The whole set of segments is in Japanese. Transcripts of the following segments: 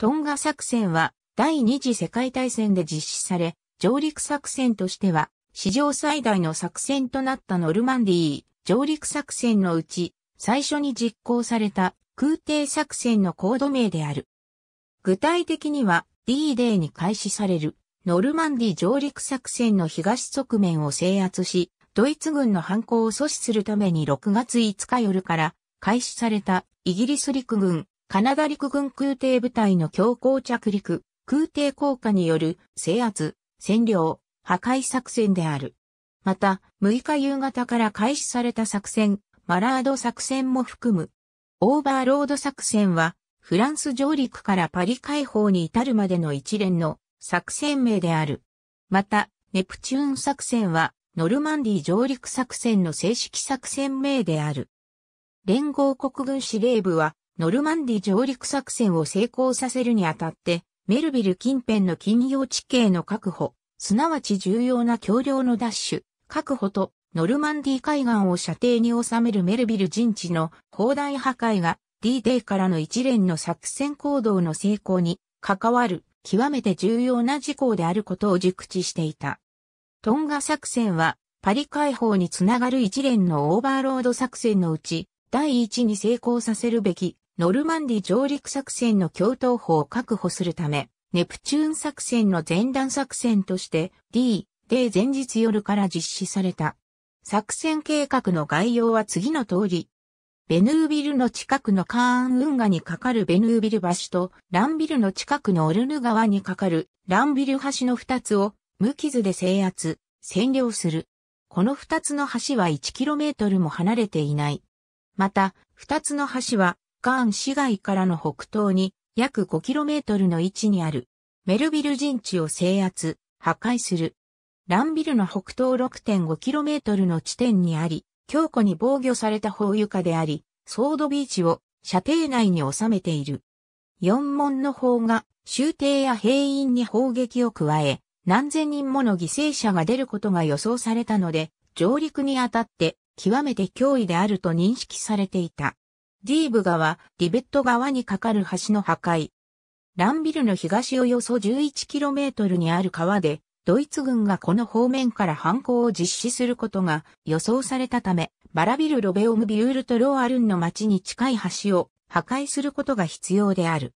トンガ作戦は第二次世界大戦で実施され、上陸作戦としては史上最大の作戦となったノルマンディー上陸作戦のうち最初に実行された空挺作戦のコード名である。具体的には D デーに開始されるノルマンディ上陸作戦の東側面を制圧し、ドイツ軍の反攻を阻止するために6月5日夜から開始されたイギリス陸軍カナダ陸軍空挺部隊の強行着陸、空挺効果による制圧、占領、破壊作戦である。また、6日夕方から開始された作戦、マラード作戦も含む。オーバーロード作戦は、フランス上陸からパリ解放に至るまでの一連の作戦名である。また、ネプチューン作戦は、ノルマンディ上陸作戦の正式作戦名である。連合国軍司令部は、ノルマンディ上陸作戦を成功させるにあたって、メルビル近辺の金融地形の確保、すなわち重要な橋梁の奪取、確保と、ノルマンディ海岸を射程に収めるメルビル陣地の砲台破壊が D デーからの一連の作戦行動の成功に関わる極めて重要な事項であることを熟知していた。トンガ作戦はパリ解放につながる一連のオーバーロード作戦のうち第一に成功させるべきノルマンディ上陸作戦の共闘法を確保するため、ネプチューン作戦の前段作戦として D、で前日夜から実施された。作戦計画の概要は次の通り。ベヌービルの近くのカーン運河に架かるベヌービル橋と、ランビルの近くのオルヌ川に架かるランビル橋の二つを無傷で制圧、占領する。この二つの橋は 1km も離れていない。また、二つの橋はカーン市街からの北東に約 5km の位置にあるメルビル陣地を制圧、破壊する。ランビルの北東 6.5km の地点にあり、強固に防御された砲床であり、ソードビーチを射程内に収めている。四門の砲が終艇や兵員に砲撃を加え、何千人もの犠牲者が出ることが予想されたので、上陸にあたって極めて脅威であると認識されていた。ディーブ川、リベット川に架かる橋の破壊。ランビルの東およそ 11km にある川で、ドイツ軍がこの方面から反攻を実施することが予想されたため、バラビル・ロベオム・ビュールとローアルンの町に近い橋を破壊することが必要である。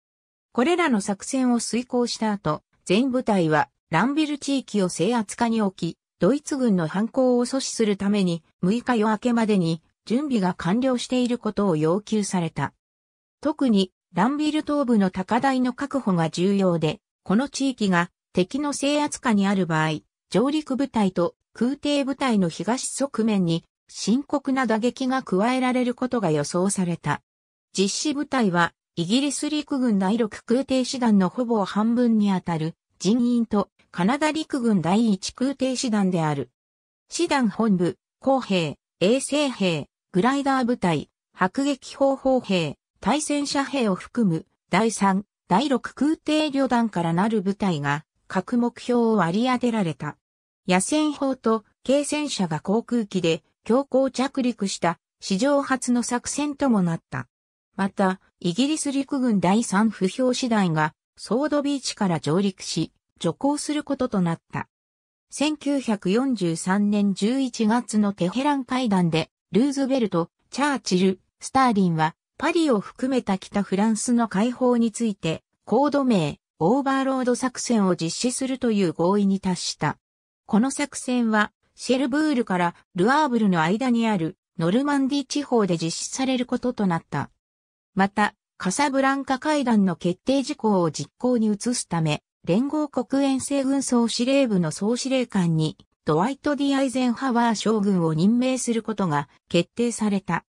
これらの作戦を遂行した後、全部隊はランビル地域を制圧下に置き、ドイツ軍の反攻を阻止するために6日夜明けまでに準備が完了していることを要求された。特に、ランビル東部の高台の確保が重要で、この地域が敵の制圧下にある場合、上陸部隊と空挺部隊の東側面に深刻な打撃が加えられることが予想された。実施部隊は、イギリス陸軍第6空挺師団のほぼ半分にあたる人員とカナダ陸軍第1空挺師団である。師団本部、工兵、衛生兵、グライダー部隊、迫撃砲砲兵、対戦車兵を含む第3、第6空挺旅団からなる部隊が各目標を割り当てられた。野戦砲と軽戦車が航空機で強行着陸した史上初の作戦ともなった。また、イギリス陸軍第3不評師団がソードビーチから上陸し、徐行することとなった。1943年11月のテヘラン会談でルーズベルト、チャーチル、スターリンは、パリを含めた北フランスの解放について、コード名、オーバーロード作戦を実施するという合意に達した。この作戦は、シェルブールからルアーブルの間にあるノルマンディ地方で実施されることとなった。また、カサブランカ会談の決定事項を実行に移すため、連合国遠征軍総司令部の総司令官にドワイト・ディ・アイゼンハワー将軍を任命することが決定された。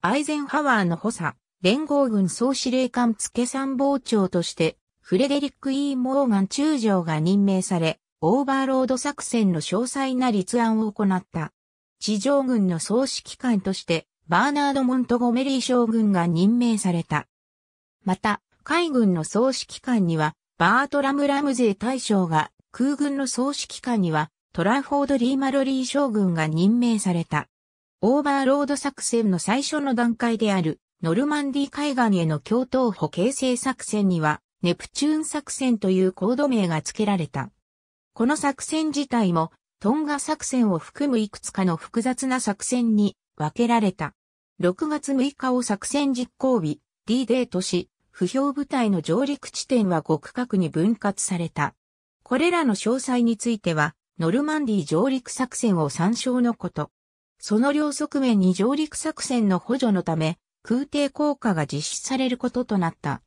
アイゼンハワーの補佐、連合軍総司令官付参謀長として、フレデリック・イー・モーガン中将が任命され、オーバーロード作戦の詳細な立案を行った。地上軍の総指揮官として、バーナード・モントゴメリー将軍が任命された。また、海軍の総指揮官には、バートラム・ラムゼー大将が、空軍の総指揮官には、トランフォード・リー・マロリー将軍が任命された。オーバーロード作戦の最初の段階である、ノルマンディ海岸への共闘歩形成作戦には、ネプチューン作戦というコード名が付けられた。この作戦自体も、トンガ作戦を含むいくつかの複雑な作戦に分けられた。6月6日を作戦実行日、D デーとし、不評部隊の上陸地点は極区画に分割された。これらの詳細については、ノルマンディ上陸作戦を参照のこと。その両側面に上陸作戦の補助のため、空挺効果が実施されることとなった。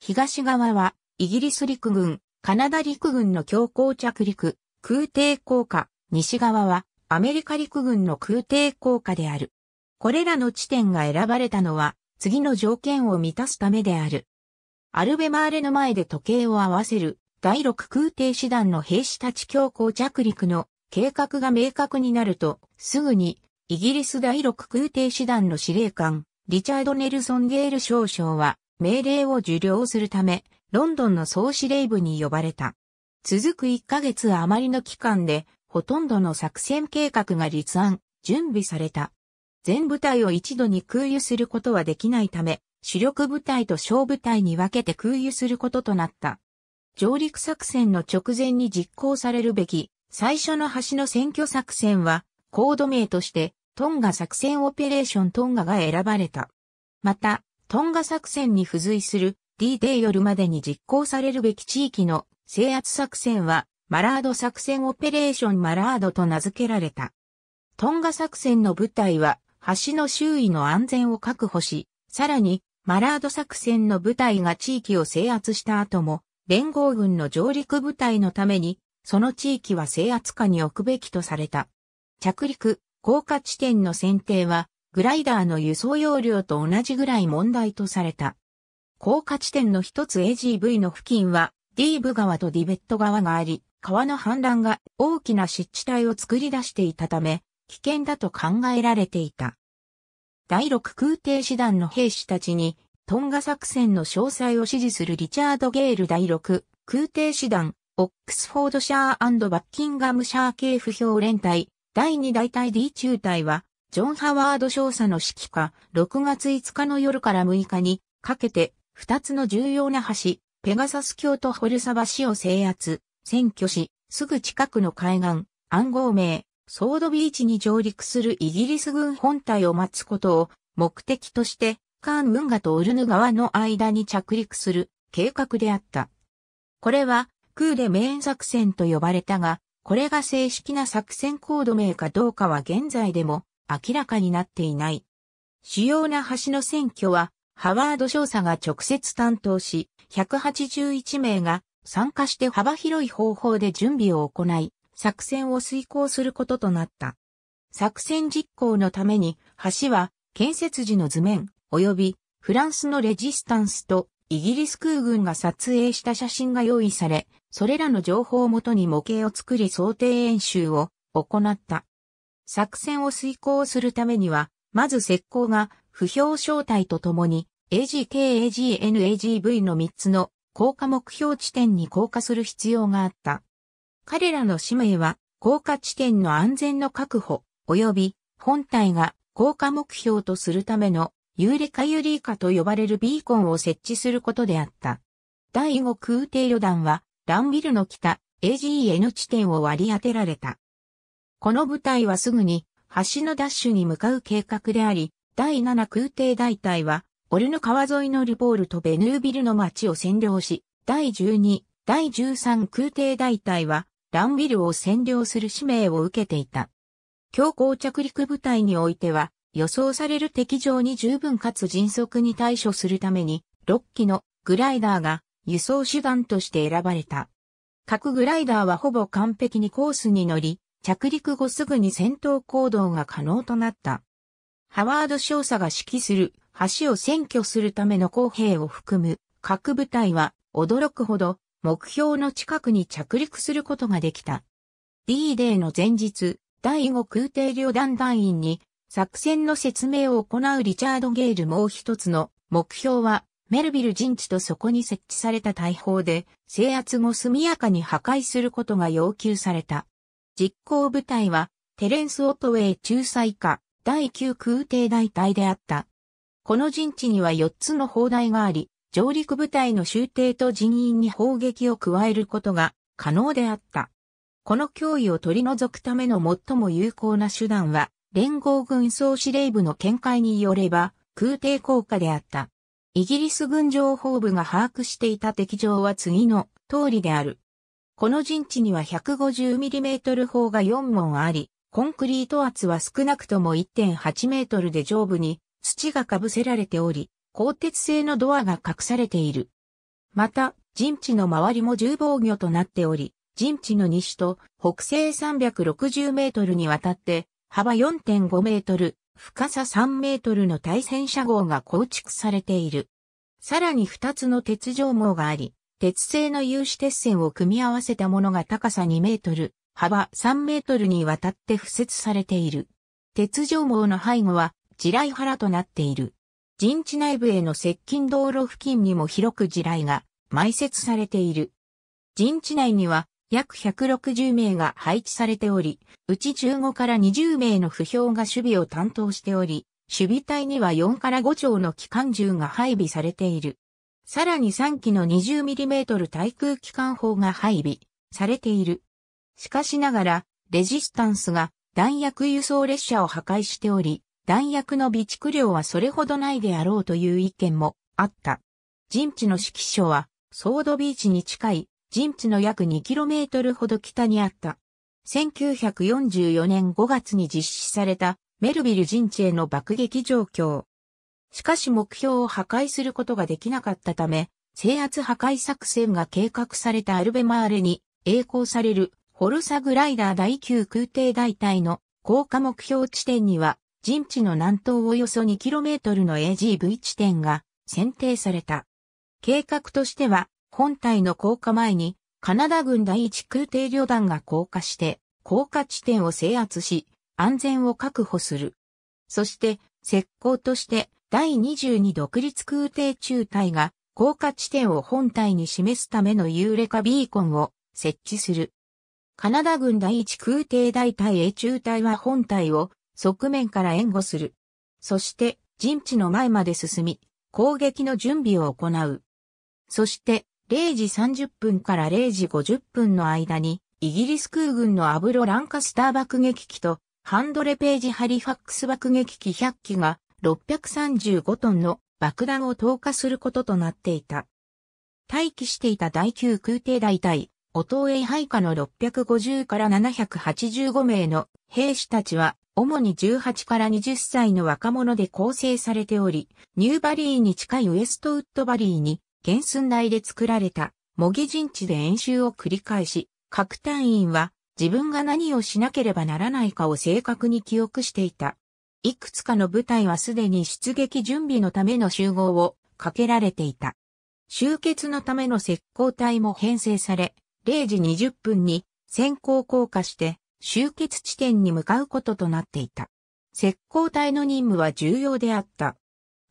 東側は、イギリス陸軍、カナダ陸軍の強行着陸、空挺効果、西側は、アメリカ陸軍の空挺効果である。これらの地点が選ばれたのは、次の条件を満たすためである。アルベマーレの前で時計を合わせる第六空挺師団の兵士たち強行着陸の計画が明確になると、すぐに、イギリス第六空挺師団の司令官、リチャード・ネルソン・ゲール少将は、命令を受領するため、ロンドンの総司令部に呼ばれた。続く1ヶ月余りの期間で、ほとんどの作戦計画が立案、準備された。全部隊を一度に空輸することはできないため、主力部隊と小部隊に分けて空輸することとなった。上陸作戦の直前に実行されるべき、最初の橋の選挙作戦は、コード名として、トンガ作戦オペレーショントンガが選ばれた。また、トンガ作戦に付随する D デ夜までに実行されるべき地域の制圧作戦は、マラード作戦オペレーションマラードと名付けられた。トンガ作戦の部隊は、橋の周囲の安全を確保し、さらに、マラード作戦の部隊が地域を制圧した後も、連合軍の上陸部隊のために、その地域は制圧下に置くべきとされた。着陸、降下地点の選定は、グライダーの輸送容量と同じぐらい問題とされた。降下地点の一つ AGV の付近は、ディーブ川とディベット川があり、川の氾濫が大きな湿地帯を作り出していたため、危険だと考えられていた。第6空挺師団の兵士たちにトンガ作戦の詳細を指示するリチャード・ゲール第6空挺師団、オックスフォードシャーバッキンガムシャー系不評連隊、第2大隊 D 中隊は、ジョン・ハワード少佐の指揮下、6月5日の夜から6日にかけて、2つの重要な橋、ペガサス橋とホルサ橋を制圧、占拠し、すぐ近くの海岸、暗号名、ソードビーチに上陸するイギリス軍本体を待つことを目的としてカーンムンガとオルヌ川の間に着陸する計画であった。これは、クーデメーン作戦と呼ばれたが、これが正式な作戦コード名かどうかは現在でも明らかになっていない。主要な橋の選挙は、ハワード少佐が直接担当し、181名が参加して幅広い方法で準備を行い、作戦を遂行することとなった。作戦実行のために、橋は建設時の図面、及びフランスのレジスタンスとイギリス空軍が撮影した写真が用意され、それらの情報をもとに模型を作り想定演習を行った。作戦を遂行するためには、まず石膏が不評招待とともに AGKAGNAGV の3つの降下目標地点に降下する必要があった。彼らの使命は降下地点の安全の確保及び本体が降下目標とするためのユーレカユリーカと呼ばれるビーコンを設置することであった。第5空挺旅団は、ランビルの北、AGN 地点を割り当てられた。この部隊はすぐに、橋のダッシュに向かう計画であり、第7空挺大隊は、オルヌ川沿いのルボールとベヌービルの町を占領し、第12、第13空挺大隊は、ランビルを占領する使命を受けていた。強行着陸部隊においては、予想される敵情に十分かつ迅速に対処するために、6機のグライダーが輸送手段として選ばれた。各グライダーはほぼ完璧にコースに乗り、着陸後すぐに戦闘行動が可能となった。ハワード少佐が指揮する橋を占拠するための公兵を含む各部隊は驚くほど目標の近くに着陸することができた。D d a y の前日、第5空挺旅団団員に作戦の説明を行うリチャード・ゲールもう一つの目標は、メルビル陣地とそこに設置された大砲で、制圧後速やかに破壊することが要求された。実行部隊は、テレンス・オトウェイ仲裁下、第9空挺大隊であった。この陣地には4つの砲台があり、上陸部隊の終艇と人員に砲撃を加えることが可能であった。この脅威を取り除くための最も有効な手段は、連合軍総司令部の見解によれば、空挺効果であった。イギリス軍情報部が把握していた敵情は次の通りである。この陣地には 150mm 砲が4門あり、コンクリート圧は少なくとも1.8メートルで上部に土が被せられており、鋼鉄製のドアが隠されている。また、陣地の周りも重防御となっており、陣地の西と北西360メートルにわたって幅4.5メートル、深さ3メートルの対戦車号が構築されている。さらに2つの鉄条網があり、鉄製の有刺鉄線を組み合わせたものが高さ2メートル、幅3メートルにわたって付設されている。鉄条網の背後は地雷原となっている。陣地内部への接近道路付近にも広く地雷が埋設されている。陣地内には約160名が配置されており、うち15から20名の不評が守備を担当しており、守備隊には4から5丁の機関銃が配備されている。さらに3機の 20mm 対空機関砲が配備されている。しかしながら、レジスタンスが弾薬輸送列車を破壊しており、弾薬の備蓄量はそれほどないであろうという意見もあった。陣地の指揮所は、ソードビーチに近い陣地の約 2km ほど北にあった。1944年5月に実施されたメルビル陣地への爆撃状況。しかし目標を破壊することができなかったため、制圧破壊作戦が計画されたアルベマーレに栄光されるホルサグライダー第9空挺大隊の降下目標地点には陣地の南東およそ 2km の AGV 地点が選定された。計画としては本体の降下前に、カナダ軍第一空挺旅団が降下して、降下地点を制圧し、安全を確保する。そして、石膏として、第22独立空挺中隊が、降下地点を本体に示すためのユーレカビーコンを設置する。カナダ軍第一空挺大隊 A 中隊は本体を側面から援護する。そして陣地の前まで進み、攻撃の準備を行う。そして0時30分から0時50分の間に、イギリス空軍のアブロ・ランカスター爆撃機と、ハンドレ・ページ・ハリファックス爆撃機100機が、635トンの爆弾を投下することとなっていた。待機していた第9空挺大隊、オトーエイ配下の650から785名の兵士たちは、主に18から20歳の若者で構成されており、ニューバリーに近いウエストウッドバリーに原寸内で作られた模擬陣地で演習を繰り返し、各隊員は自分が何をしなければならないかを正確に記憶していた。いくつかの部隊はすでに出撃準備のための集合をかけられていた。集結のための石膏隊も編成され、0時20分に先行降下して集結地点に向かうこととなっていた。石膏隊の任務は重要であった。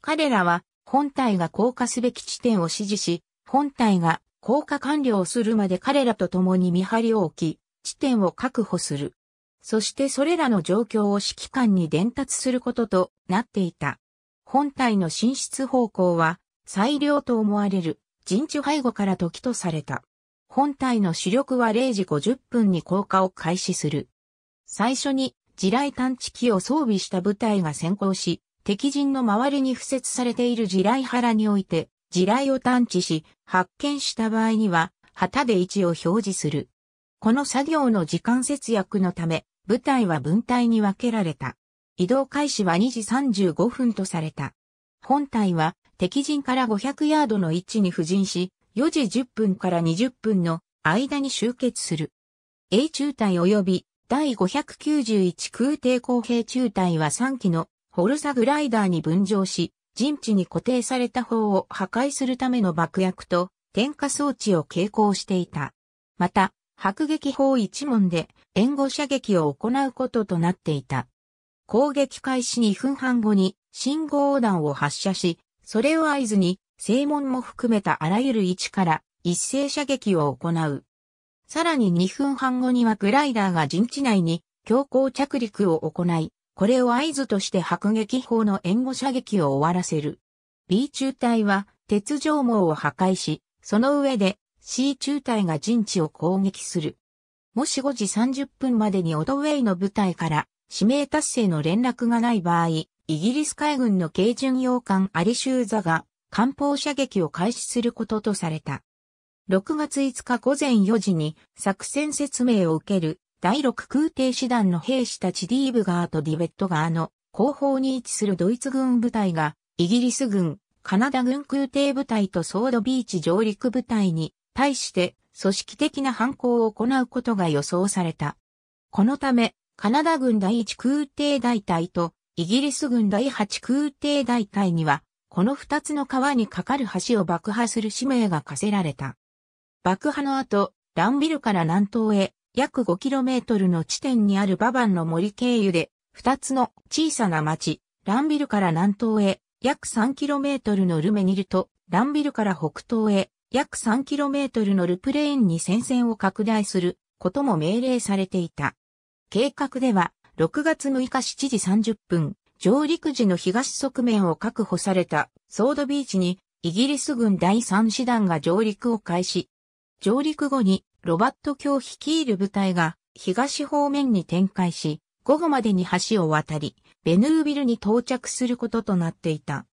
彼らは本体が降下すべき地点を指示し、本体が降下完了するまで彼らと共に見張りを置き、地点を確保する。そしてそれらの状況を指揮官に伝達することとなっていた。本体の進出方向は、最良と思われる陣地背後から時とされた。本体の主力は0時50分に降下を開始する。最初に地雷探知機を装備した部隊が先行し、敵陣の周りに付設されている地雷原において、地雷を探知し、発見した場合には、旗で位置を表示する。この作業の時間節約のため、部隊は分隊に分けられた。移動開始は2時35分とされた。本隊は敵陣から500ヤードの位置に布陣し、4時10分から20分の間に集結する。A 中隊及び第591空挺工兵中隊は3機のホルサグライダーに分乗し、陣地に固定された砲を破壊するための爆薬と点火装置を携行していた。また、迫撃砲一門で援護射撃を行うこととなっていた。攻撃開始2分半後に信号弾を発射し、それを合図に正門も含めたあらゆる位置から一斉射撃を行う。さらに2分半後にはグライダーが陣地内に強行着陸を行い、これを合図として迫撃砲の援護射撃を終わらせる。B 中隊は鉄条網を破壊し、その上で C 中隊が陣地を攻撃する。もし5時30分までにオドウェイの部隊から指名達成の連絡がない場合、イギリス海軍の軽巡洋艦アリシューザが艦砲射撃を開始することとされた。6月5日午前4時に作戦説明を受ける第6空挺師団の兵士たちディーブガーとディベットガーの後方に位置するドイツ軍部隊が、イギリス軍、カナダ軍空挺部隊とソードビーチ上陸部隊に対して組織的な反抗を行うことが予想された。このため、カナダ軍第1空挺大隊とイギリス軍第8空挺大隊には、この2つの川に架かる橋を爆破する使命が課せられた。爆破の後、ランビルから南東へ約 5km の地点にあるババンの森経由で、2つの小さな町、ランビルから南東へ約 3km のルメニルと、ランビルから北東へ約 3km のルプレーンに戦線を拡大することも命令されていた。計画では、6月6日7時30分、上陸時の東側面を確保されたソードビーチにイギリス軍第3師団が上陸を開始。上陸後にロバット卿率いる部隊が東方面に展開し、午後までに橋を渡り、ベヌービルに到着することとなっていた。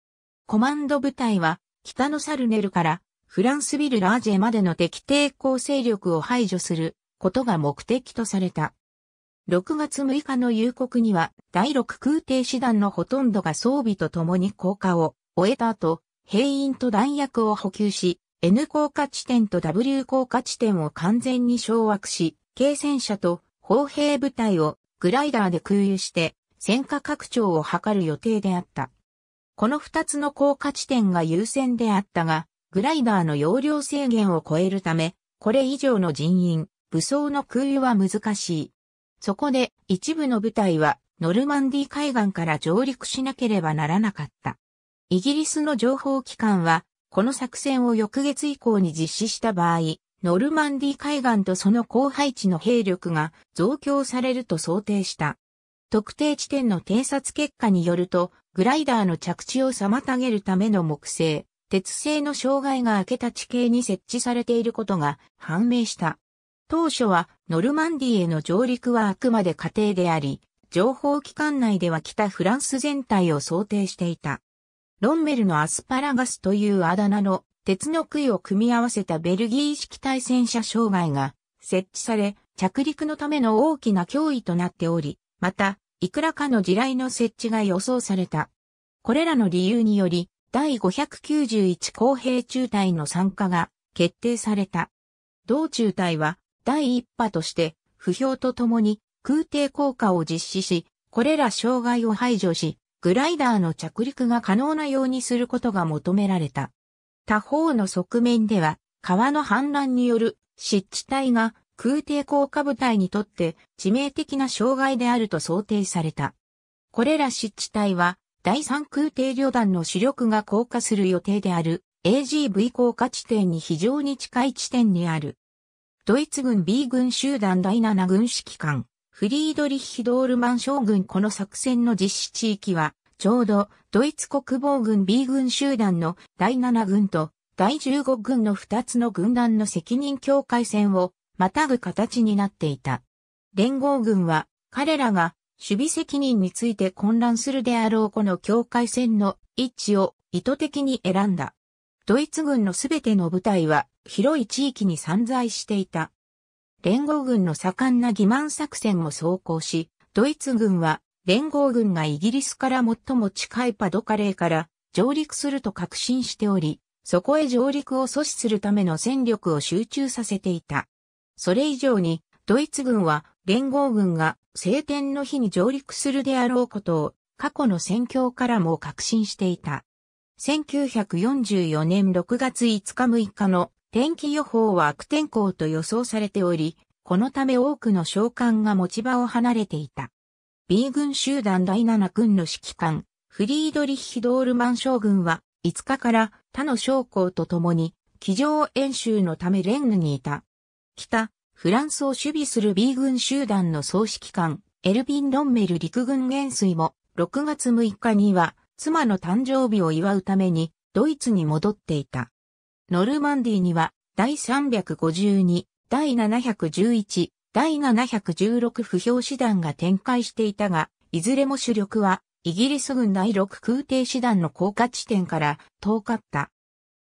コマンド部隊は、北のサルネルからフランスビル・ラージェまでの敵抵抗勢力を排除することが目的とされた。6月6日の夕刻には、第6空挺師団のほとんどが装備と共に降下を終えた後、兵員と弾薬を補給し、N 高架地点と W 高架地点を完全に掌握し、軽戦車と砲兵部隊をグライダーで空輸して戦火拡張を図る予定であった。この二つの高架地点が優先であったが、グライダーの容量制限を超えるため、これ以上の人員、武装の空輸は難しい。そこで一部の部隊はノルマンディ海岸から上陸しなければならなかった。イギリスの情報機関はこの作戦を翌月以降に実施した場合、ノルマンディ海岸とその後配地の兵力が増強されると想定した。特定地点の偵察結果によると、グライダーの着地を妨げるための木製、鉄製の障害が明けた地形に設置されていることが判明した。当初はノルマンディへの上陸はあくまで仮定であり、情報機関内では北フランス全体を想定していた。ロンメルのアスパラガスというあだ名の鉄の杭を組み合わせたベルギー式対戦車障害が設置され、着陸のための大きな脅威となっており、また、いくらかの地雷の設置が予想された。これらの理由により、第591公平中隊の参加が決定された。同中隊は第一波として、不評とともに空挺効果を実施し、これら障害を排除し、グライダーの着陸が可能なようにすることが求められた。他方の側面では、川の氾濫による湿地帯が空挺降下部隊にとって致命的な障害であると想定された。これら湿地帯は第三空挺旅団の主力が降下する予定である AGV 降下地点に非常に近い地点にある。ドイツ軍 B 軍集団第7軍指揮官フリードリッヒ・ドールマン将軍この作戦の実施地域は、ちょうどドイツ国防軍 B 軍集団の第7軍と第15軍の2つの軍団の責任境界線をまたぐ形になっていた。連合軍は彼らが守備責任について混乱するであろうこの境界線の位置を意図的に選んだ。ドイツ軍のすべての部隊は広い地域に散在していた。連合軍の盛んな欺瞞作戦も走行し、ドイツ軍は連合軍がイギリスから最も近いパドカレーから上陸すると確信しており、そこへ上陸を阻止するための戦力を集中させていた。それ以上に、ドイツ軍は連合軍が晴天の日に上陸するであろうことを過去の戦況からも確信していた。1944年6月5日6日の天気予報は悪天候と予想されており、このため多くの将官が持ち場を離れていた。B 軍集団第7軍の指揮官、フリードリッヒ・ドールマン将軍は、5日から他の将校と共に、機上演習のためレンヌにいた。北、フランスを守備する B 軍集団の総指揮官、エルビン・ロンメル陸軍元帥も、6月6日には、妻の誕生日を祝うために、ドイツに戻っていた。ノルマンディーには、第352、第711、第716不評師団が展開していたが、いずれも主力は、イギリス軍第6空挺師団の降下地点から遠かった。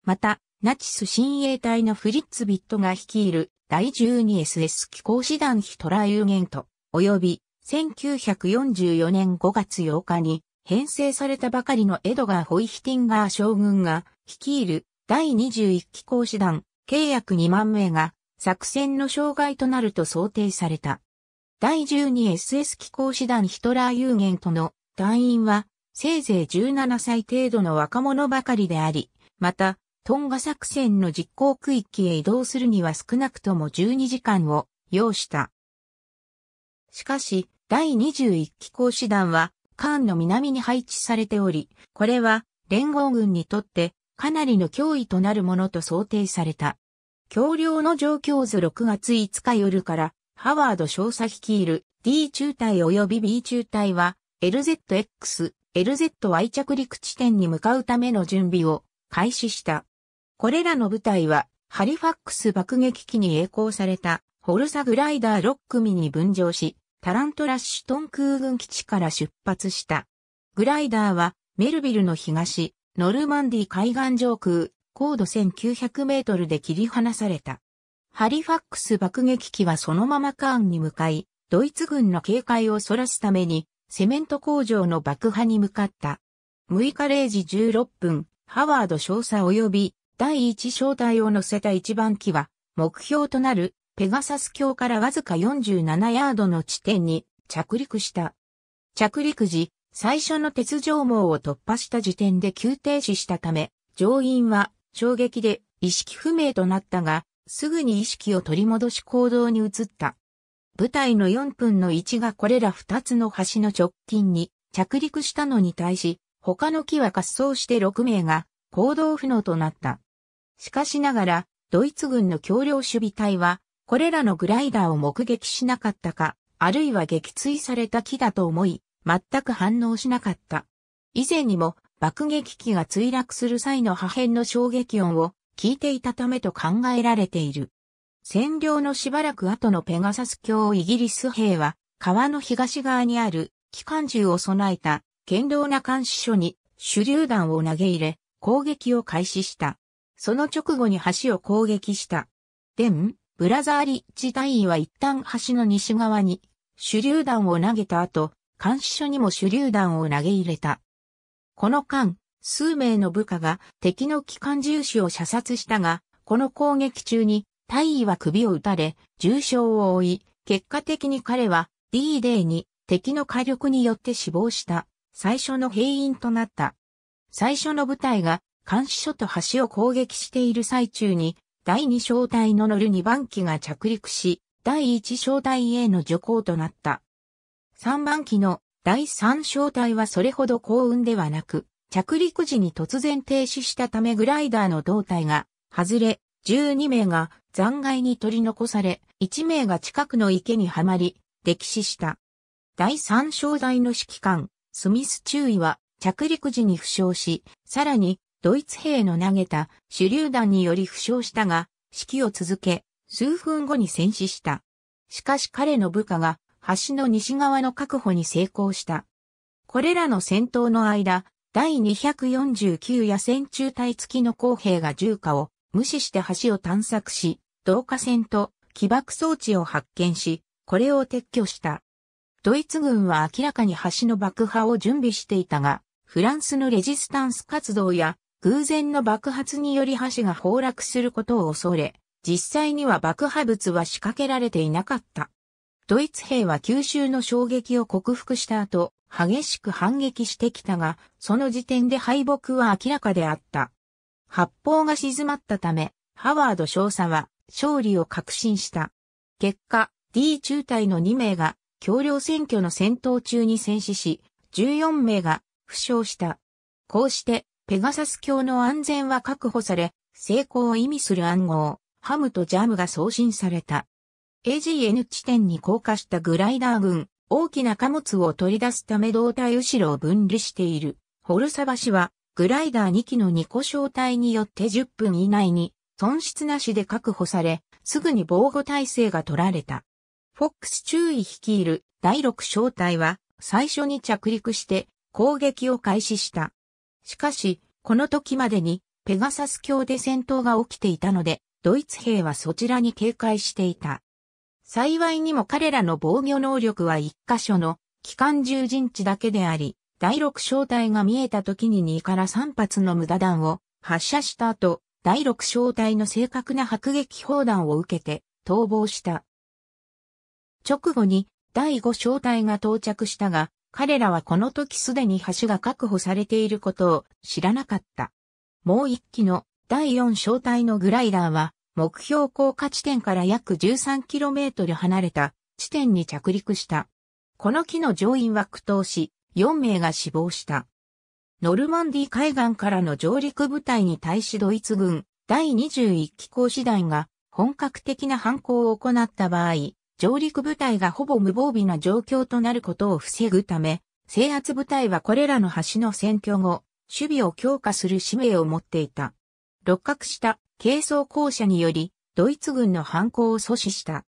また、ナチス親衛隊のフリッツ・ビットが率いる第 12SS 機構師団ヒトラーユーゲント、及び1944年5月8日に編成されたばかりのエドガー・ホイヒティンガー将軍が率いる第21機構師団、契約2万名が、作戦の障害となると想定された。第 12SS 機構師団ヒトラー有限との団員は、せいぜい17歳程度の若者ばかりであり、また、トンガ作戦の実行区域へ移動するには少なくとも12時間を要した。しかし、第21機構師団は、カーンの南に配置されており、これは連合軍にとってかなりの脅威となるものと想定された。橋梁の状況図6月5日夜から、ハワード少佐率いる D 中隊及び B 中隊は、LZX、LZY 着陸地点に向かうための準備を開始した。これらの部隊は、ハリファックス爆撃機に栄光された、ホルサグライダー6組に分乗し、タラントラッシュトン空軍基地から出発した。グライダーは、メルビルの東、ノルマンディ海岸上空、高度1900メートルで切り離された。ハリファックス爆撃機はそのままカーンに向かい、ドイツ軍の警戒をそらすために、セメント工場の爆破に向かった。6日0時16分、ハワード少佐及び第一小隊を乗せた一番機は、目標となるペガサス橋からわずか47ヤードの地点に着陸した。着陸時、最初の鉄条網を突破した時点で急停止したため、乗員は衝撃で意識不明となったが、すぐに意識を取り戻し行動に移った。部隊の4分の1がこれら2つの橋の直近に着陸したのに対し、他の木は滑走して6名が行動不能となった。しかしながら、ドイツ軍の橋梁守備隊は、これらのグライダーを目撃しなかったか、あるいは撃墜された木だと思い、全く反応しなかった。以前にも爆撃機が墜落する際の破片の衝撃音を聞いていたためと考えられている。占領のしばらく後のペガサス橋をイギリス兵は川の東側にある機関銃を備えた堅牢な監視所に手榴弾を投げ入れ攻撃を開始した。その直後に橋を攻撃した。でん、ブラザーリッチ隊員は一旦橋の西側に手榴弾を投げた後、監視所にも手榴弾を投げ入れた。この間、数名の部下が敵の機関銃士を射殺したが、この攻撃中に大尉は首を撃たれ、重傷を負い、結果的に彼は D デーに敵の火力によって死亡した最初の兵員となった。最初の部隊が監視所と橋を攻撃している最中に第2小隊の乗る2番機が着陸し、第1小隊への徐行となった。3番機の第3小隊はそれほど幸運ではなく、着陸時に突然停止したためグライダーの胴体が外れ、12名が残骸に取り残され、1名が近くの池にはまり、溺死した。第3小隊の指揮官、スミス中尉は着陸時に負傷し、さらにドイツ兵の投げた手榴弾により負傷したが、指揮を続け、数分後に戦死した。しかし彼の部下が橋の西側の確保に成功した。これらの戦闘の間、第249野戦中隊付きの工兵が重火を無視して橋を探索し、導火線と起爆装置を発見し、これを撤去した。ドイツ軍は明らかに橋の爆破を準備していたが、フランスのレジスタンス活動や偶然の爆発により橋が崩落することを恐れ、実際には爆破物は仕掛けられていなかった。ドイツ兵は九州の衝撃を克服した後、激しく反撃してきたが、その時点で敗北は明らかであった。発砲が静まったため、ハワード少佐は勝利を確信した。結果、D 中隊の2名が橋梁選挙の戦闘中に戦死し、14名が負傷した。こうして、ペガサス橋の安全は確保され、成功を意味する暗号、ハムとジャムが送信された。AGN 地点に降下したグライダー群、大きな貨物を取り出すため胴体後ろを分離している。ホルサバ氏は、グライダー2機の2個小隊によって10分以内に、損失なしで確保され、すぐに防護体制が取られた。フォックス注意率いる第6小隊は、最初に着陸して攻撃を開始した。しかし、この時までに、ペガサス橋で戦闘が起きていたので、ドイツ兵はそちらに警戒していた。幸いにも彼らの防御能力は一箇所の機関銃陣地だけであり、第六小隊が見えた時に2から3発の無駄弾を発射した後、第六小隊の正確な迫撃砲弾を受けて逃亡した。直後に第五小隊が到着したが、彼らはこの時すでに橋が確保されていることを知らなかった。もう一機の第四小隊のグライダーは目標降下地点から約 13km 離れた地点に着陸した。この機の乗員は苦闘し、4名が死亡した。ノルマンディ海岸からの上陸部隊に対しドイツ軍第21機構師団が本格的な反抗を行った場合、上陸部隊がほぼ無防備な状況となることを防ぐため、制圧部隊はこれらの橋の占拠後、守備を強化する使命を持っていた。六角した軽装甲車により、ドイツ軍の反抗を阻止した。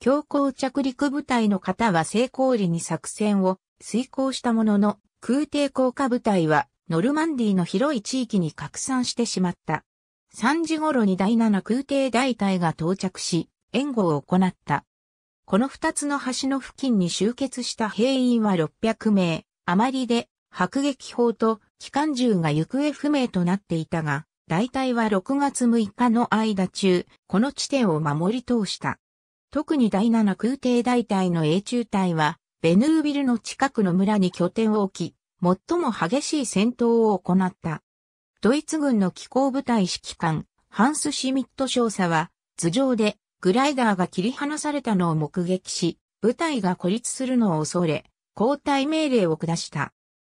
強行着陸部隊の方は成功裏に作戦を遂行したものの、空挺降下部隊はノルマンディの広い地域に拡散してしまった。3時頃に第7空挺大隊が到着し、援護を行った。この2つの橋の付近に集結した兵員は600名、余りで迫撃砲と機関銃が行方不明となっていたが、大体は6月6日の間中、この地点を守り通した。特に第7空挺大隊の英中隊は、ベヌービルの近くの村に拠点を置き、最も激しい戦闘を行った。ドイツ軍の機構部隊指揮官、ハンス・シミット少佐は、頭上でグライダーが切り離されたのを目撃し、部隊が孤立するのを恐れ、交代命令を下した。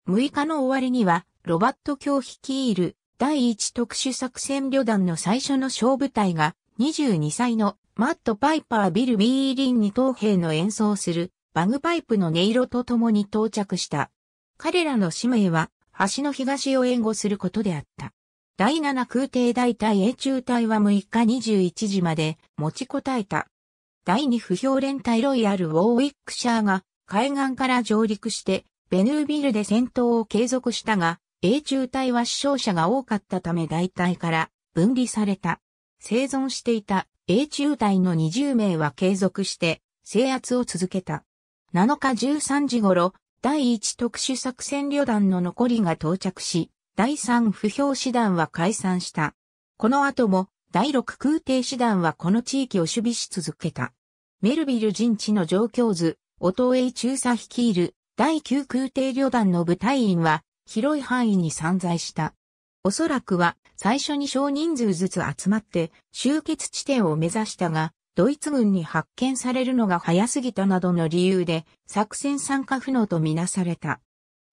6日の終わりには、ロバット卿率いる第1特殊作戦旅団の最初の小部隊が、22歳のマット・パイパー・ビル・ビーリンに東兵の演奏するバグパイプの音色とともに到着した。彼らの使命は、橋の東を援護することであった。第7空挺大隊 A 中隊は6日21時まで持ちこたえた。第2不評連隊ロイヤル・ウォーウィックシャーが海岸から上陸してベヌービルで戦闘を継続したが、英中隊は死傷者が多かったため大隊から分離された。生存していた英中隊の20名は継続して制圧を続けた。7日13時頃、第1特殊作戦旅団の残りが到着し、第3不評師団は解散した。この後も、第6空挺師団はこの地域を守備し続けた。メルビル陣地の状況図、音江中佐率いる第9空挺旅団の部隊員は、広い範囲に散在した。おそらくは最初に少人数ずつ集まって集結地点を目指したが、ドイツ軍に発見されるのが早すぎたなどの理由で作戦参加不能とみなされた。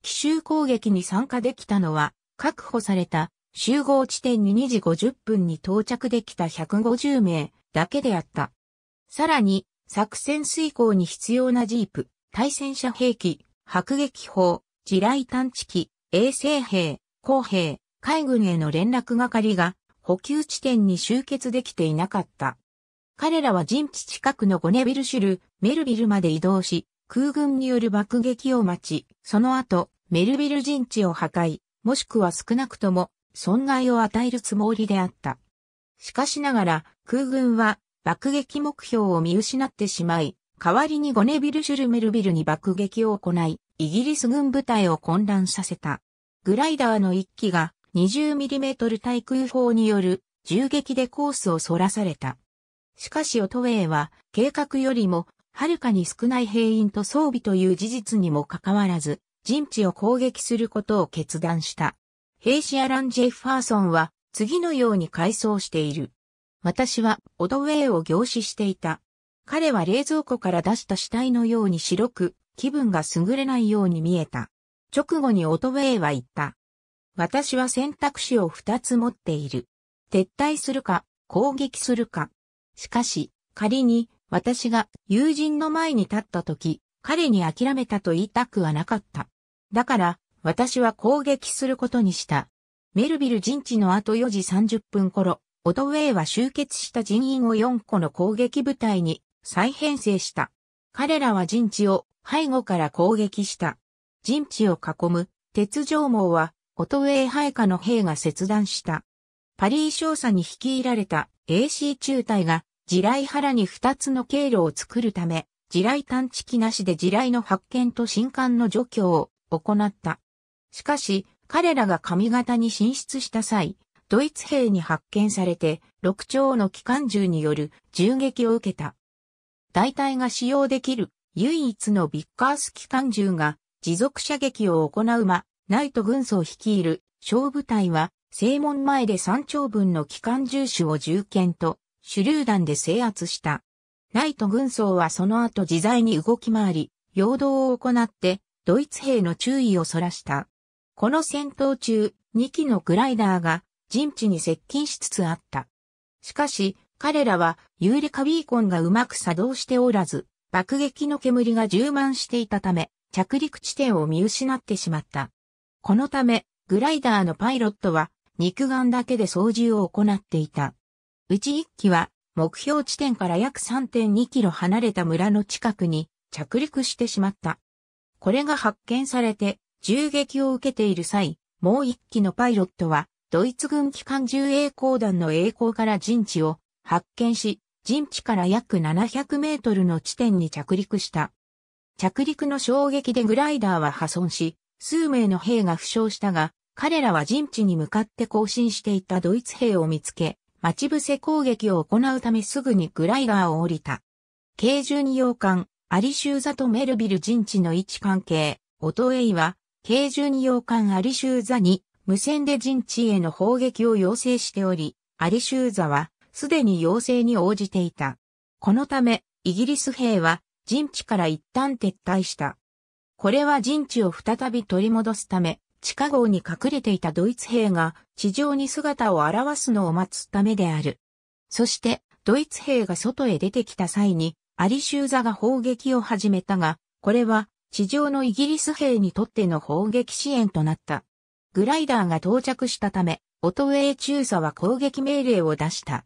奇襲攻撃に参加できたのは確保された集合地点に2時50分に到着できた150名だけであった。さらに作戦遂行に必要なジープ、対戦車兵器、迫撃砲、地雷探知機、衛生兵、工兵、海軍への連絡係が補給地点に集結できていなかった。彼らは陣地近くのゴネビルシュル、メルビルまで移動し、空軍による爆撃を待ち、その後、メルビル陣地を破壊、もしくは少なくとも損害を与えるつもりであった。しかしながら、空軍は爆撃目標を見失ってしまい、代わりにゴネビルシュルメルビルに爆撃を行い、イギリス軍部隊を混乱させた。グライダーの1機が 20mm 対空砲による銃撃でコースを反らされた。しかしオトウェイは計画よりもはるかに少ない兵員と装備という事実にもかかわらず、陣地を攻撃することを決断した。兵士アラン・ジェファーソンは次のように回想している。私はオトウェイを凝視していた。彼は冷蔵庫から出した死体のように白く、気分が優れないように見えた。直後にオトウェイは言った。私は選択肢を二つ持っている。撤退するか、攻撃するか。しかし、仮に私が友人の前に立った時、彼に諦めたと言いたくはなかった。だから、私は攻撃することにした。メルビル陣地の後4時30分頃、オトウェイは集結した人員を4個の攻撃部隊に再編成した。彼らは陣地を背後から攻撃した。陣地を囲む鉄条網は、音ウェイ配下の兵が切断した。パリー少佐に率いられた AC 中隊が地雷原に2つの経路を作るため、地雷探知機なしで地雷の発見と新刊の除去を行った。しかし、彼らが上方に進出した際、ドイツ兵に発見されて、六丁の機関銃による銃撃を受けた。大隊が使用できる唯一のビッカース機関銃が持続射撃を行う間、ナイト軍曹率いる小部隊は正門前で3丁分の機関銃手を銃剣と手榴弾で制圧した。ナイト軍曹はその後自在に動き回り、陽動を行ってドイツ兵の注意をそらした。この戦闘中、2機のグライダーが陣地に接近しつつあった。しかし、彼らはー利カビーコンがうまく作動しておらず、爆撃の煙が充満していたため、着陸地点を見失ってしまった。このため、グライダーのパイロットは、肉眼だけで操縦を行っていた。うち1機は、目標地点から約3.2キロ離れた村の近くに着陸してしまった。これが発見されて、銃撃を受けている際、もう1機のパイロットは、ドイツ軍機関銃栄光団の栄光から陣地を発見し、人地から約700メートルの地点に着陸した。着陸の衝撃でグライダーは破損し、数名の兵が負傷したが、彼らは陣地に向かって行進していたドイツ兵を見つけ、待ち伏せ攻撃を行うためすぐにグライダーを降りた。軽重二洋艦、アリシューザとメルビル陣地の位置関係、オトエイは、軽重二洋艦アリシューザに無線で陣地への砲撃を要請しており、アリシューザはすでに要請に応じていた。このため、イギリス兵は陣地から一旦撤退した。これは陣地を再び取り戻すため、地下壕に隠れていたドイツ兵が地上に姿を現すのを待つためである。そして、ドイツ兵が外へ出てきた際に、アリシューザが砲撃を始めたが、これは地上のイギリス兵にとっての砲撃支援となった。グライダーが到着したため、オトウェイ中佐は攻撃命令を出した。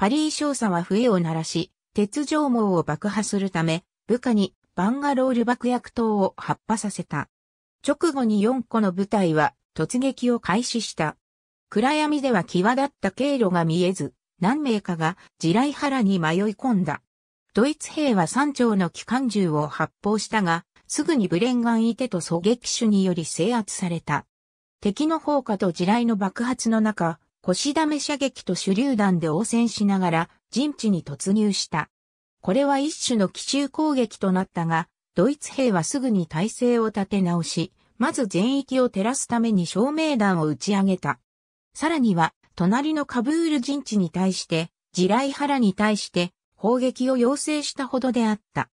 パリー少佐は笛を鳴らし、鉄条網を爆破するため、部下にバンガロール爆薬塔を発破させた。直後に4個の部隊は突撃を開始した。暗闇では際立った経路が見えず、何名かが地雷原に迷い込んだ。ドイツ兵は山頂の機関銃を発砲したが、すぐにブレンガンいてと狙撃手により制圧された。敵の砲火と地雷の爆発の中、腰ダメ射撃と手榴弾で応戦しながら陣地に突入した。これは一種の奇襲攻撃となったが、ドイツ兵はすぐに体勢を立て直し、まず全域を照らすために照明弾を打ち上げた。さらには、隣のカブール陣地に対して、地雷原に対して砲撃を要請したほどであった。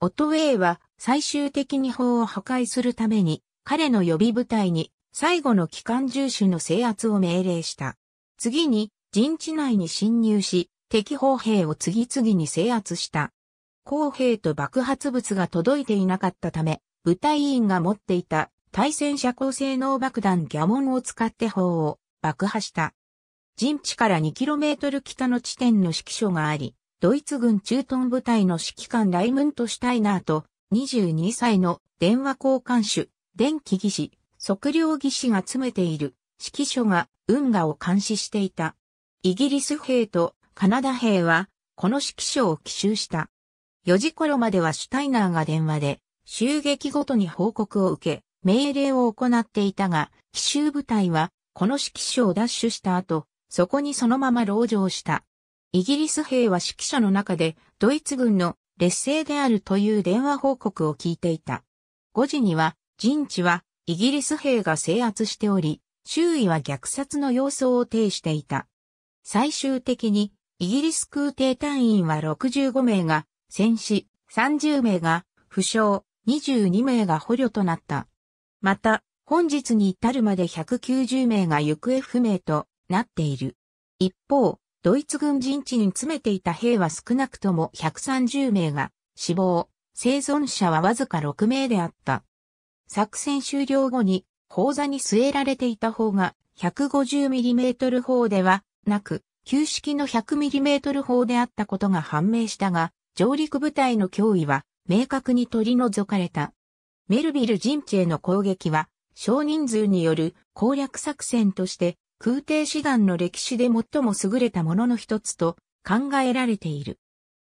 オトウェイは最終的に砲を破壊するために、彼の予備部隊に最後の機関重視の制圧を命令した。次に陣地内に侵入し、敵砲兵を次々に制圧した。砲兵と爆発物が届いていなかったため、部隊員が持っていた対戦車高性能爆弾ギャモンを使って砲を爆破した。陣地から 2km 北の地点の指揮所があり、ドイツ軍駐屯部隊の指揮官ライムント・シュタイナーと22歳の電話交換手、電気技師、測量技師が詰めている指揮所が運河を監視していた。イギリス兵とカナダ兵は、この指揮所を奇襲した。4時頃まではシュタイナーが電話で、襲撃ごとに報告を受け、命令を行っていたが、奇襲部隊は、この指揮所を奪取した後、そこにそのまま籠城した。イギリス兵は指揮所の中で、ドイツ軍の劣勢であるという電話報告を聞いていた。5時には、陣地はイギリス兵が制圧しており、周囲は虐殺の様相を呈していた。最終的に、イギリス空挺隊員は65名が戦死、30名が負傷、22名が捕虜となった。また、本日に至るまで190名が行方不明となっている。一方、ドイツ軍陣地に詰めていた兵は少なくとも130名が死亡、生存者はわずか6名であった。作戦終了後に砲座に据えられていた砲が 150mm 砲ではなく、旧式の 100mm 砲であったことが判明したが、上陸部隊の脅威は明確に取り除かれた。メルビル陣地への攻撃は少人数による攻略作戦として空挺師団の歴史で最も優れたものの一つと考えられている。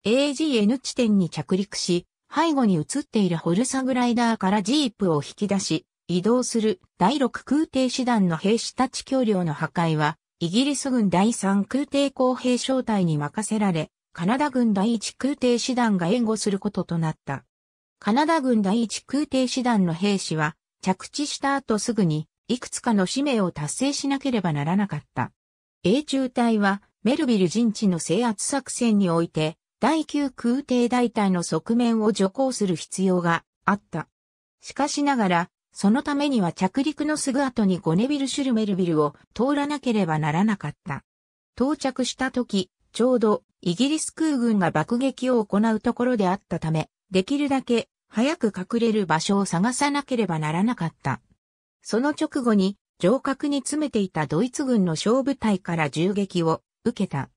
AGN 地点に着陸し、背後に映っているホルサグライダーからジープを引き出し、移動する第6空挺師団の兵士たち橋梁の破壊は、イギリス軍第3空挺工兵小隊に任せられ、カナダ軍第1空挺師団が援護することとなった。カナダ軍第1空挺師団の兵士は、着地した後すぐに、いくつかの使命を達成しなければならなかった。英中隊は、メルビル陣地の制圧作戦において、第9空挺大隊の側面を徐行する必要があった。しかしながら、そのためには着陸のすぐ後にゴネビル・シュルメルビルを通らなければならなかった。到着した時、ちょうどイギリス空軍が爆撃を行うところであったため、できるだけ早く隠れる場所を探さなければならなかった。その直後に上角に詰めていたドイツ軍の小部隊から銃撃を受けた。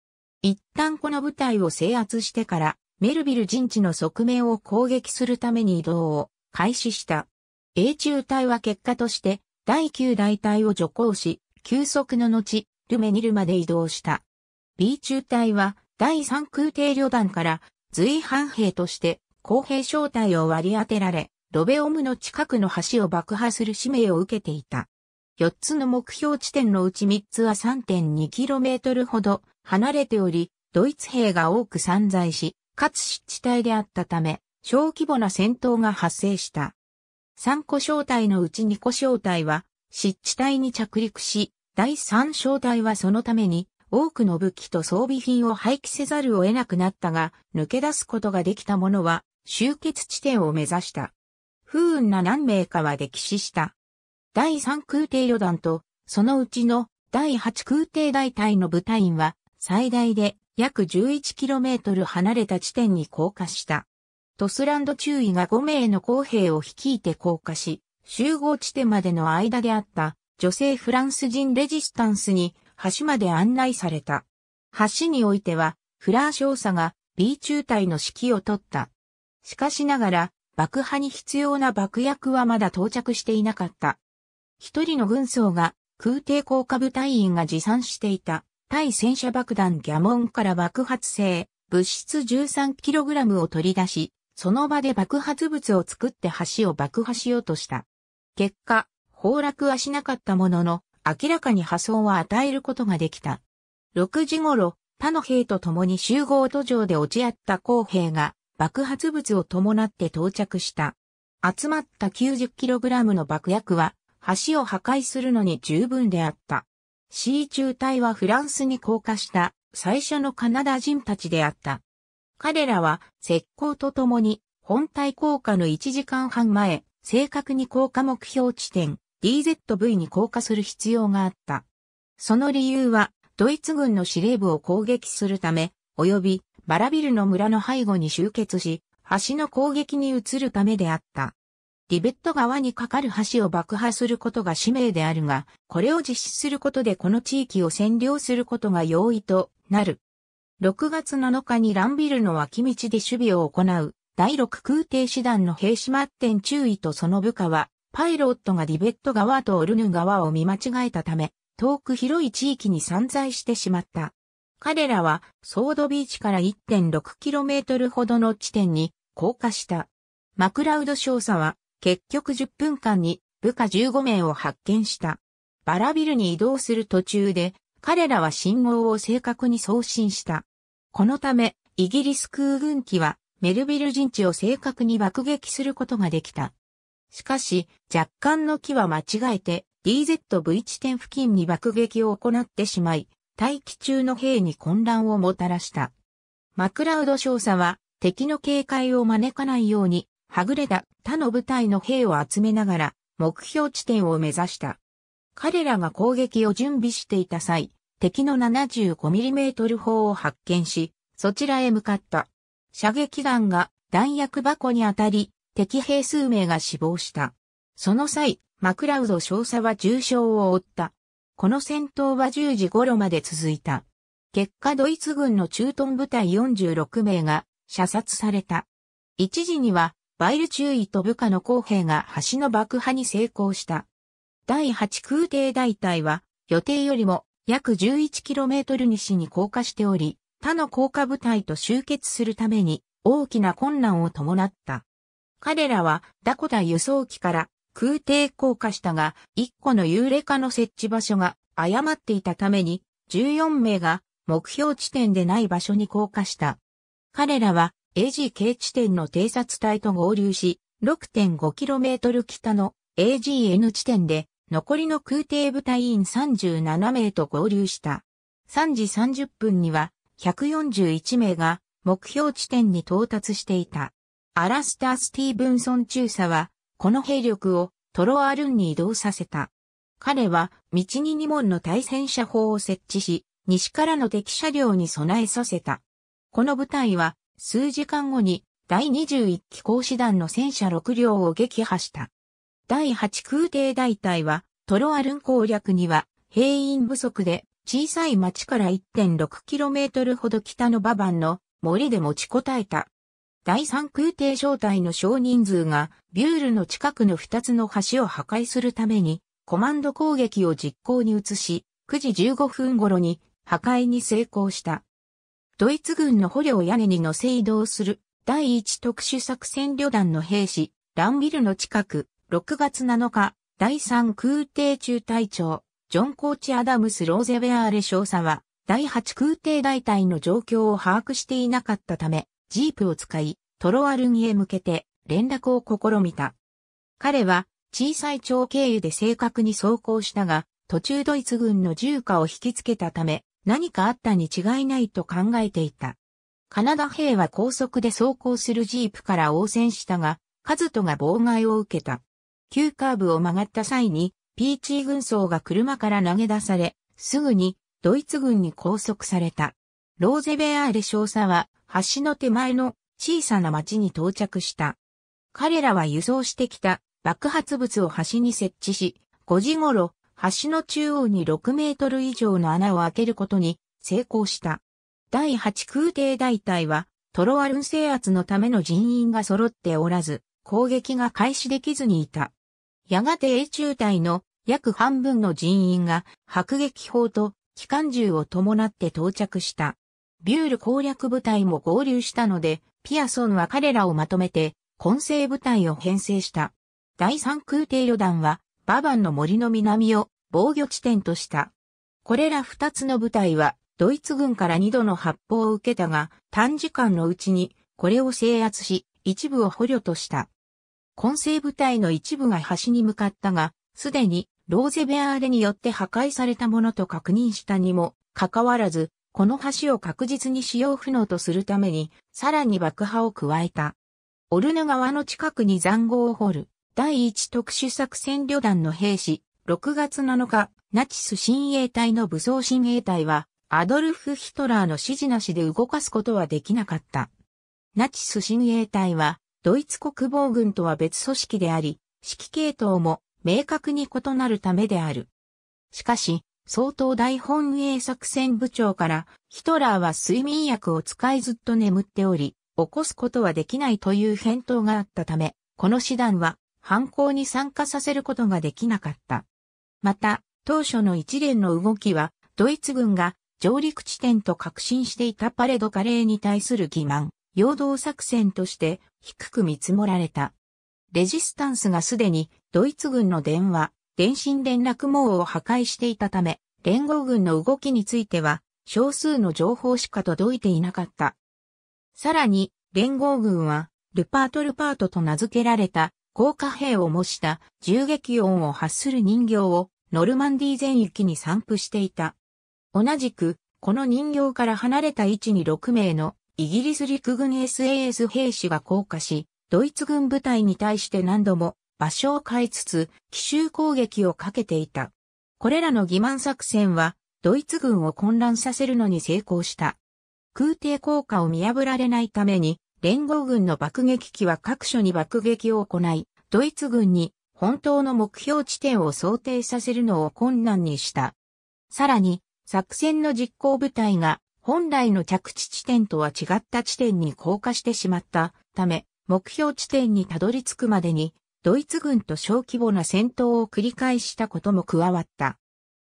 一旦この部隊を制圧してからメルビル陣地の側面を攻撃するために移動を開始した。A 中隊は結果として、第9大隊を除行し、休息の後、ルメニルまで移動した。B 中隊は、第3空挺旅団から、随伴兵として、公平招待を割り当てられ、ロベオムの近くの橋を爆破する使命を受けていた。4つの目標地点のうち3つは 3.2km ほど離れており、ドイツ兵が多く散在し、かつ湿地帯であったため、小規模な戦闘が発生した。3個小隊のうち2個小隊は湿地帯に着陸し、第3小隊はそのために多くの武器と装備品を廃棄せざるを得なくなったが、抜け出すことができた者は集結地点を目指した。不運な何名かは溺死した。第3空挺旅団と、そのうちの第8空挺大隊の部隊員は最大で約 11km 離れた地点に降下した。ドスランド中尉が5名の公兵を率いて降下し、集合地点までの間であった女性フランス人レジスタンスに橋まで案内された。橋においては、フラー少佐が B 中隊の指揮を取った。しかしながら、爆破に必要な爆薬はまだ到着していなかった。一人の軍曹が空挺降下部隊員が持参していた対戦車爆弾ギャモンから爆発性物質 13kg を取り出し、その場で爆発物を作って橋を爆破しようとした。結果、崩落はしなかったものの、明らかに破損は与えることができた。6時頃、他の兵と共に集合途上で落ち合った工兵が爆発物を伴って到着した。集まった 90kg の爆薬は橋を破壊するのに十分であった。C 中隊はフランスに降下した最初のカナダ人たちであった。彼らは石膏と共に本体降下の1時間半前、正確に降下目標地点 DZV に降下する必要があった。その理由はドイツ軍の司令部を攻撃するため、及びバラビルの村の背後に集結し、橋の攻撃に移るためであった。リベット側に架かる橋を爆破することが使命であるが、これを実施することでこの地域を占領することが容易となる。6月7日にランビルの脇道で守備を行う第6空挺師団の兵士マッテン中尉とその部下は、パイロットがディベット側とオルヌ側を見間違えたため、遠く広い地域に散在してしまった。彼らは、ソードビーチから 1.6km ほどの地点に降下した。マクラウド少佐は、結局10分間に部下15名を発見した。バラビルに移動する途中で、彼らは信号を正確に送信した。このため、イギリス空軍機はメルビル陣地を正確に爆撃することができた。しかし、若干の機は間違えて DZV 地点付近に爆撃を行ってしまい、待機中の兵に混乱をもたらした。マクラウド少佐は敵の警戒を招かないように、はぐれた他の部隊の兵を集めながら目標地点を目指した。彼らが攻撃を準備していた際、敵の 75mm 砲を発見し、そちらへ向かった。射撃弾が弾薬箱に当たり、敵兵数名が死亡した。その際、マクラウド少佐は重傷を負った。この戦闘は10時頃まで続いた。結果ドイツ軍の駐屯部隊46名が射殺された。1時には、バイル中尉と部下の後兵が橋の爆破に成功した。第8空挺大隊は、予定よりも約 11km 西に降下しており、他の降下部隊と集結するために大きな困難を伴った。彼らはダコダ輸送機から空挺降下したが、1個の幽霊化の設置場所が誤っていたために、14名が目標地点でない場所に降下した。彼らは AGK 地点の偵察隊と合流し、6.5km 北の AGN 地点で残りの空挺部隊員37名と合流した。3時30分には141名が目標地点に到達していた。アラスター・スティーブンソン中佐は、この兵力をトロアルンに移動させた。彼は、道に2門の対戦車砲を設置し、西からの敵車両に備えさせた。この部隊は、数時間後に、第21機甲師団の戦車6両を撃破した。第8空挺大隊は、トロアルン攻略には、兵員不足で、小さい町から 1.6km ほど北のババンの森で持ちこたえた。第3空挺小隊の少人数が、ビュールの近くの2つの橋を破壊するために、コマンド攻撃を実行に移し、9時15分頃に破壊に成功した。ドイツ軍の捕虜を屋根に乗せ移動する第1特殊作戦旅団の兵士、ランビルの近く、6月7日、第3空挺中隊長、ジョン・コーチ・アダムス・ローゼベアーレ少佐は、第8空挺大隊の状況を把握していなかったため、ジープを使い、トロアルギへ向けて連絡を試みた。彼は、小さい町経由で正確に走行したが、途中ドイツ軍の重火を引きつけたため、何かあったに違いないと考えていた。カナダ兵は高速で走行するジープから応戦したが、カズトが妨害を受けた。急カーブを曲がった際に、ピーチー軍曹が車から投げ出され、すぐにドイツ軍に拘束された。ローゼベアーレ少佐は橋の手前の小さな町に到着した。彼らは輸送してきた爆発物を橋に設置し、5時頃、橋の中央に6メートル以上の穴を開けることに成功した。第8空挺大隊は、トロワルン制圧のための人員が揃っておらず、攻撃が開始できずにいた。やがて英中隊の約半分の人員が迫撃砲と機関銃を伴って到着した。ビュール攻略部隊も合流したので、ピアソンは彼らをまとめて、混成部隊を編成した。第三空挺旅団は、ババンの森の南を防御地点とした。これら二つの部隊は、ドイツ軍から二度の発砲を受けたが、短時間のうちに、これを制圧し、一部を捕虜とした。混成部隊の一部が橋に向かったが、すでにローゼベアーレによって破壊されたものと確認したにもかかわらず、この橋を確実に使用不能とするために、さらに爆破を加えた。オルヌ川の近くに塹壕を掘る、第一特殊作戦旅団の兵士、6月7日、ナチス親衛隊の武装親衛隊は、アドルフ・ヒトラーの指示なしで動かすことはできなかった。ナチス親衛隊は、ドイツ国防軍とは別組織であり、指揮系統も明確に異なるためである。しかし、総統大本営作戦部長から、ヒトラーは睡眠薬を使いずっと眠っており、起こすことはできないという返答があったため、この師団は犯行に参加させることができなかった。また、当初の一連の動きは、ドイツ軍が上陸地点と確信していたパレドカレーに対する欺瞞、陽動作戦として低く見積もられた。レジスタンスがすでにドイツ軍の電話、電信連絡網を破壊していたため、連合軍の動きについては少数の情報しか届いていなかった。さらに、連合軍は、ルパートルパートと名付けられた、高火兵を模した銃撃音を発する人形をノルマンディー全域に散布していた。同じく、この人形から離れた位置に6名のイギリス陸軍 SAS 兵士が降下し、ドイツ軍部隊に対して何度も場所を変えつつ、奇襲攻撃をかけていた。これらの欺瞞作戦は、ドイツ軍を混乱させるのに成功した。空挺効果を見破られないために、連合軍の爆撃機は各所に爆撃を行い、ドイツ軍に本当の目標地点を想定させるのを困難にした。さらに、作戦の実行部隊が本来の着地地点とは違った地点に降下してしまったため、目標地点にたどり着くまでに、ドイツ軍と小規模な戦闘を繰り返したことも加わった。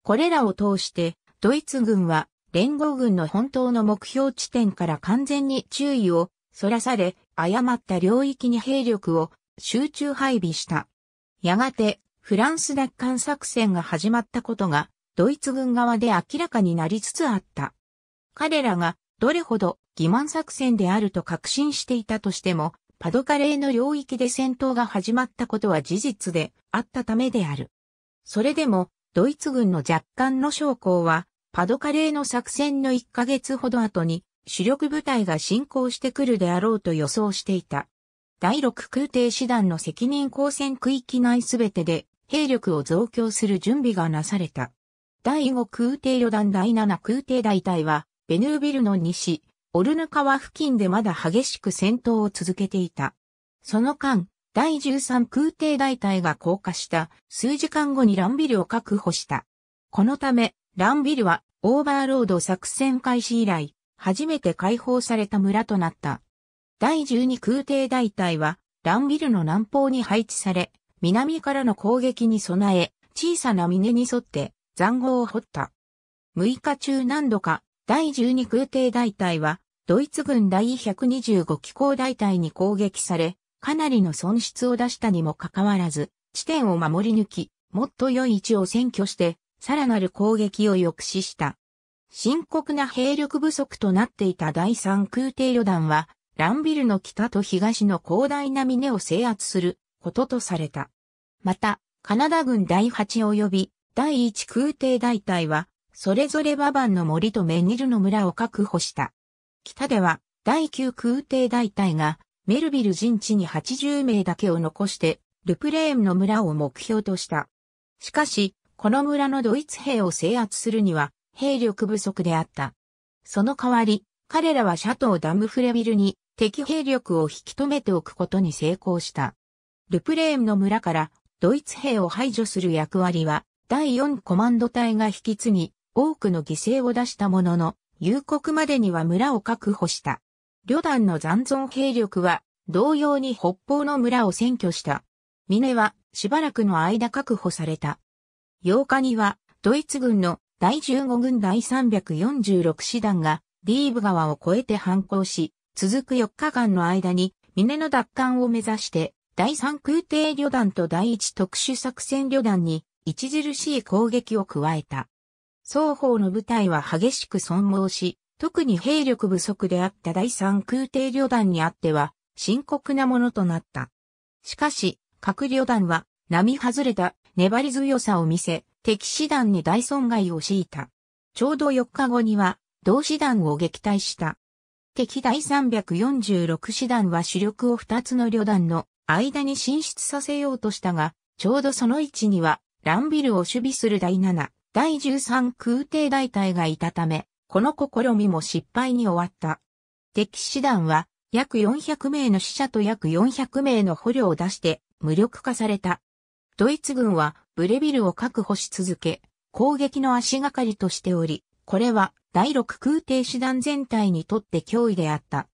これらを通して、ドイツ軍は連合軍の本当の目標地点から完全に注意をそらされ、誤った領域に兵力を集中配備した。やがて、フランス奪還作戦が始まったことが、ドイツ軍側で明らかになりつつあった。彼らがどれほど欺瞞作戦であると確信していたとしても、パドカレーの領域で戦闘が始まったことは事実であったためである。それでも、ドイツ軍の若干の将校は、パドカレーの作戦の1ヶ月ほど後に、主力部隊が進行してくるであろうと予想していた。第6空挺師団の責任交戦区域内すべてで、兵力を増強する準備がなされた。第5空挺旅団第7空挺大隊は、ベヌービルの西、オルヌ川付近でまだ激しく戦闘を続けていた。その間、第13空挺大隊が降下した数時間後にランビルを確保した。このため、ランビルはオーバーロード作戦開始以来、初めて解放された村となった。第12空挺大隊は、ランビルの南方に配置され、南からの攻撃に備え、小さな峰に沿って、塹壕を掘った。6日中何度か第12空挺大隊は、ドイツ軍第125機構大隊に攻撃され、かなりの損失を出したにもかかわらず、地点を守り抜き、もっと良い位置を占拠して、さらなる攻撃を抑止した。深刻な兵力不足となっていた第3空挺旅団は、ランビルの北と東の広大な峰を制圧することとされた。また、カナダ軍第8及び第1空挺大隊は、それぞれババンの森とメニルの村を確保した。北では、第9空挺大隊が、メルビル陣地に80名だけを残して、ルプレーンの村を目標とした。しかし、この村のドイツ兵を制圧するには、兵力不足であった。その代わり、彼らはシャトーダムフレビルに敵兵力を引き止めておくことに成功した。ルプレーンの村からドイツ兵を排除する役割は第4コマンド隊が引き継ぎ、多くの犠牲を出したものの、夕刻までには村を確保した。旅団の残存兵力は、同様に北方の村を占拠した。峰は、しばらくの間確保された。8日には、ドイツ軍の第15軍第346師団が、ディーブ川を越えて反抗し、続く4日間の間に、峰の奪還を目指して、第3空挺旅団と第1特殊作戦旅団に、著しい攻撃を加えた。双方の部隊は激しく損耗し、特に兵力不足であった第三空挺旅団にあっては、深刻なものとなった。しかし、各旅団は、並外れた粘り強さを見せ、敵師団に大損害を強いた。ちょうど4日後には、同師団を撃退した。敵第346師団は主力を2つの旅団の間に進出させようとしたが、ちょうどその位置には、ランビルを守備する第7、第13空挺大隊がいたため、この試みも失敗に終わった。敵師団は約400名の死者と約400名の捕虜を出して無力化された。ドイツ軍はブレビルを確保し続け、攻撃の足がかりとしており、これは第6空挺師団全体にとって脅威であった。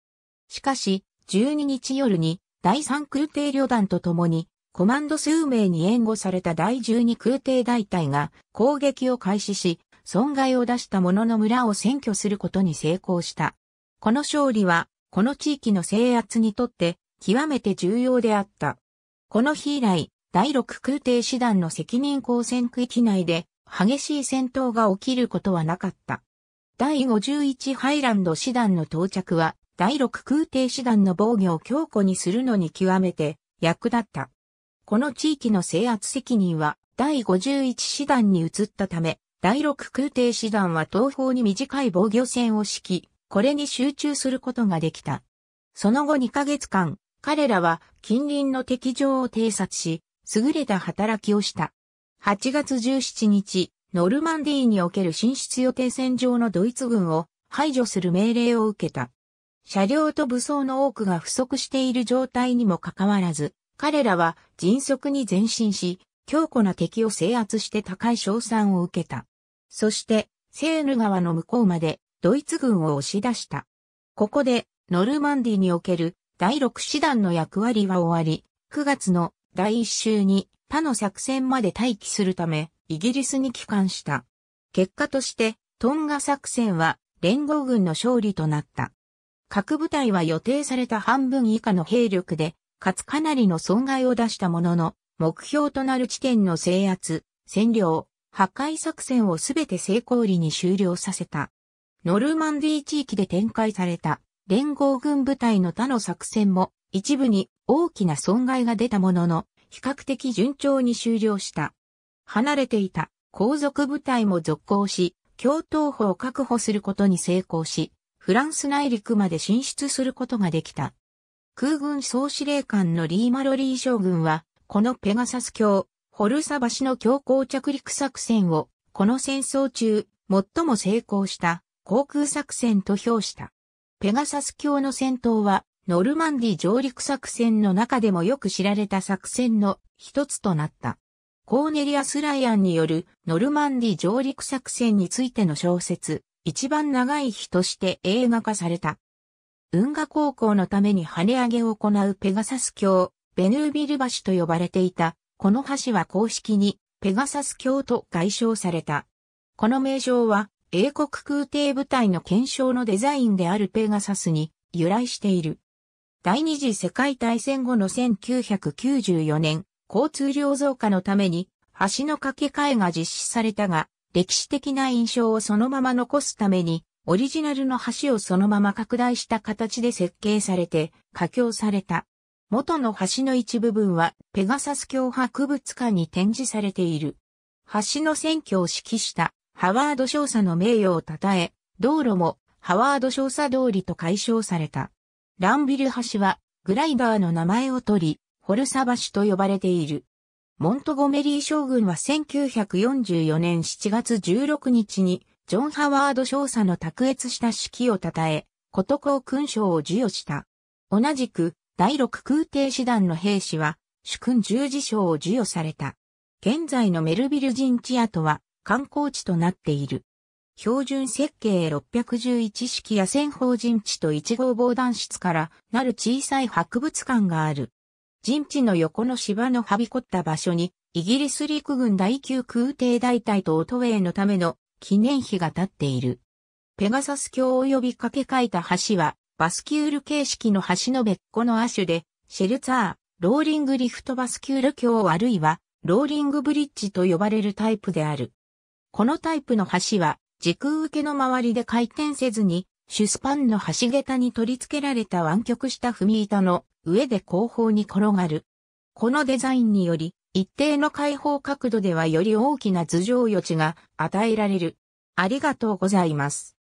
しかし、12日夜に第3空挺旅団と共にコマンド数名に援護された第12空挺大隊が攻撃を開始し、損害を出した者の村を占拠することに成功した。この勝利は、この地域の制圧にとって極めて重要であった。この日以来、第6空挺師団の責任交戦区域内で激しい戦闘が起きることはなかった。第51ハイランド師団の到着は、第6空挺師団の防御を強固にするのに極めて役立った。この地域の制圧責任は第51師団に移ったため、第6空挺師団は東方に短い防御線を敷き、これに集中することができた。その後2ヶ月間、彼らは近隣の敵情を偵察し、優れた働きをした。8月17日、ノルマンディーにおける進出予定戦場のドイツ軍を排除する命令を受けた。車両と武装の多くが不足している状態にもかかわらず、彼らは迅速に前進し、強固な敵を制圧して高い賞賛を受けた。そして、セーヌ川の向こうまでドイツ軍を押し出した。ここで、ノルマンディにおける第6師団の役割は終わり、9月の第1週に他の作戦まで待機するため、イギリスに帰還した。結果として、トンガ作戦は連合軍の勝利となった。各部隊は予定された半分以下の兵力でかつかなりの損害を出したものの、目標となる地点の制圧、占領、破壊作戦をすべて成功裏に終了させた。ノルマンディー地域で展開された連合軍部隊の他の作戦も一部に大きな損害が出たものの、比較的順調に終了した。離れていた皇族部隊も続行し、共闘法を確保することに成功し、フランス内陸まで進出することができた。空軍総司令官のリー・マロリー将軍は、このペガサス橋、ホルサ橋の強行着陸作戦を、この戦争中、最も成功した航空作戦と評した。ペガサス橋の戦闘は、ノルマンディ上陸作戦の中でもよく知られた作戦の一つとなった。コーネリアス・ライアンによるノルマンディ上陸作戦についての小説、一番長い日として映画化された。運河航行のために跳ね上げを行うペガサス橋、ベヌービル橋と呼ばれていた。この橋は公式にペガサス橋と外称された。この名称は英国空挺部隊の検証のデザインであるペガサスに由来している。第二次世界大戦後の1994年、交通量増加のために橋の架け替えが実施されたが、歴史的な印象をそのまま残すためにオリジナルの橋をそのまま拡大した形で設計されて、架橋された。元の橋の一部分は、ペガサス橋博物館に展示されている。橋の選挙を指揮したハワード少佐の名誉を称え、道路もハワード少佐通りと解消された。ランビル橋はグライダーの名前を取り、ホルサ橋と呼ばれている。モントゴメリー将軍は1944年7月16日にジョン・ハワード少佐の卓越した指揮を称え、こと功勲章を授与した。同じく、第六空挺師団の兵士は、主君十字章を授与された。現在のメルビル陣地跡は、観光地となっている。標準設計611式野戦法陣地と1号防弾室からなる小さい博物館がある。陣地の横の芝のはびこった場所に、イギリス陸軍第9空挺大隊とオトウェイのための記念碑が立っている。ペガサス橋を呼びかけ書いた橋は、バスキュール形式の橋の別個の亜種で、シェルツァー、ローリングリフトバスキュール橋あるいは、ローリングブリッジと呼ばれるタイプである。このタイプの橋は、時空受けの周りで回転せずに、シュスパンの橋桁に取り付けられた湾曲した踏み板の上で後方に転がる。このデザインにより、一定の開放角度ではより大きな頭上余地が与えられる。ありがとうございます。